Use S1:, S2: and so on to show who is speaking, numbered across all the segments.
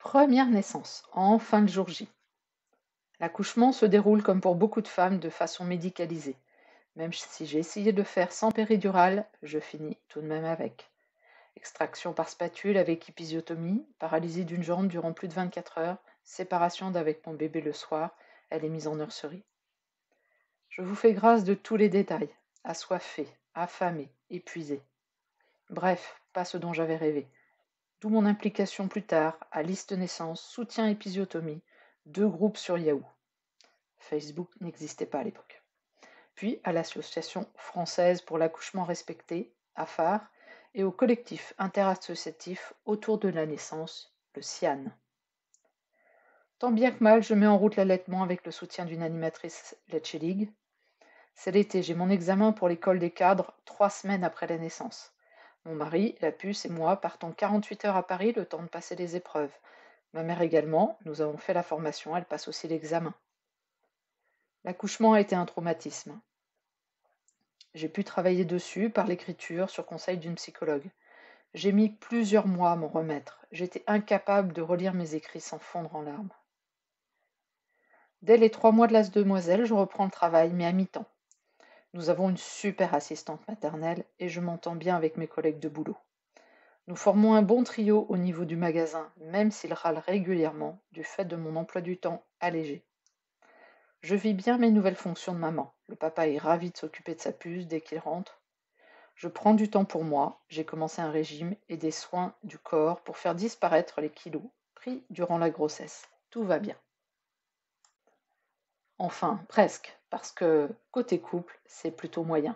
S1: Première naissance, en fin de jour J. L'accouchement se déroule comme pour beaucoup de femmes de façon médicalisée. Même si j'ai essayé de faire sans péridurale, je finis tout de même avec. Extraction par spatule avec épisiotomie, paralysie d'une jambe durant plus de 24 heures, séparation d'avec mon bébé le soir, elle est mise en nurserie. Je vous fais grâce de tous les détails, assoiffée, affamée, épuisée. Bref, pas ce dont j'avais rêvé. D'où mon implication plus tard à liste naissance, soutien épisiotomie, deux groupes sur Yahoo. Facebook n'existait pas à l'époque. Puis à l'association française pour l'accouchement respecté, AFAR, et au collectif interassociatif autour de la naissance, le CIAN. Tant bien que mal, je mets en route l'allaitement avec le soutien d'une animatrice Lecce C'est l'été, j'ai mon examen pour l'école des cadres trois semaines après la naissance. Mon mari, la puce et moi partons 48 heures à Paris le temps de passer les épreuves. Ma mère également, nous avons fait la formation, elle passe aussi l'examen. L'accouchement a été un traumatisme. J'ai pu travailler dessus par l'écriture sur conseil d'une psychologue. J'ai mis plusieurs mois à m'en remettre. J'étais incapable de relire mes écrits sans fondre en larmes. Dès les trois mois de la demoiselle, je reprends le travail, mais à mi-temps. Nous avons une super assistante maternelle et je m'entends bien avec mes collègues de boulot. Nous formons un bon trio au niveau du magasin, même s'il râle régulièrement du fait de mon emploi du temps allégé. Je vis bien mes nouvelles fonctions de maman. Le papa est ravi de s'occuper de sa puce dès qu'il rentre. Je prends du temps pour moi, j'ai commencé un régime et des soins du corps pour faire disparaître les kilos pris durant la grossesse. Tout va bien. Enfin, presque, parce que côté couple, c'est plutôt moyen.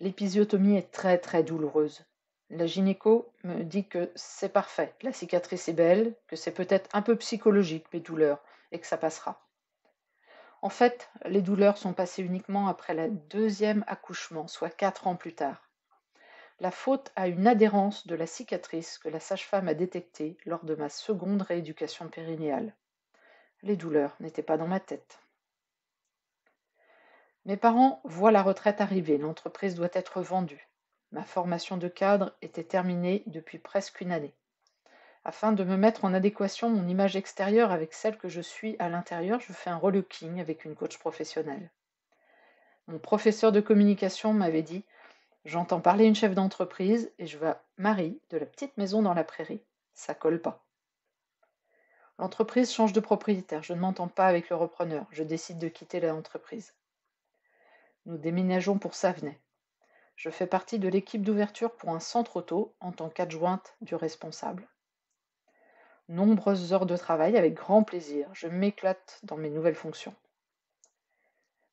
S1: L'épisiotomie est très très douloureuse. La gynéco me dit que c'est parfait, la cicatrice est belle, que c'est peut-être un peu psychologique mes douleurs, et que ça passera. En fait, les douleurs sont passées uniquement après le deuxième accouchement, soit quatre ans plus tard. La faute à une adhérence de la cicatrice que la sage-femme a détectée lors de ma seconde rééducation périnéale. Les douleurs n'étaient pas dans ma tête. Mes parents voient la retraite arriver, l'entreprise doit être vendue. Ma formation de cadre était terminée depuis presque une année. Afin de me mettre en adéquation mon image extérieure avec celle que je suis à l'intérieur, je fais un relooking avec une coach professionnelle. Mon professeur de communication m'avait dit J'entends parler une chef d'entreprise et je vois Marie de la petite maison dans la prairie. Ça colle pas. L'entreprise change de propriétaire. Je ne m'entends pas avec le repreneur. Je décide de quitter l'entreprise. Nous déménageons pour Savenay. Je fais partie de l'équipe d'ouverture pour un centre auto en tant qu'adjointe du responsable. Nombreuses heures de travail avec grand plaisir. Je m'éclate dans mes nouvelles fonctions.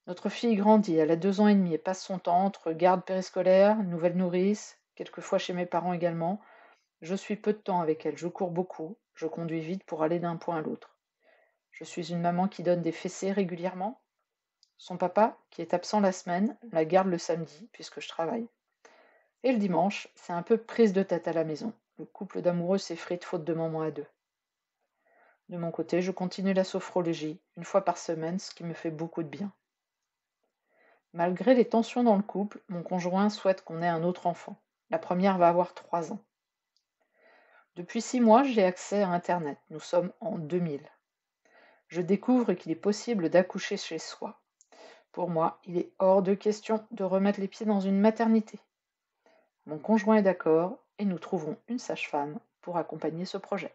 S1: Notre fille grandit, elle a deux ans et demi et passe son temps entre garde périscolaire, nouvelle nourrice, quelquefois chez mes parents également. Je suis peu de temps avec elle, je cours beaucoup, je conduis vite pour aller d'un point à l'autre. Je suis une maman qui donne des fessées régulièrement, son papa, qui est absent la semaine, mmh. la garde le samedi, puisque je travaille. Mmh. Et le dimanche, c'est un peu prise de tête à la maison. Le couple d'amoureux s'effrite faute de moments à deux. De mon côté, je continue la sophrologie, une fois par semaine, ce qui me fait beaucoup de bien. Malgré les tensions dans le couple, mon conjoint souhaite qu'on ait un autre enfant. La première va avoir trois ans. Depuis six mois, j'ai accès à Internet. Nous sommes en 2000. Je découvre qu'il est possible d'accoucher chez soi. Pour moi, il est hors de question de remettre les pieds dans une maternité. Mon conjoint est d'accord et nous trouverons une sage-femme pour accompagner ce projet.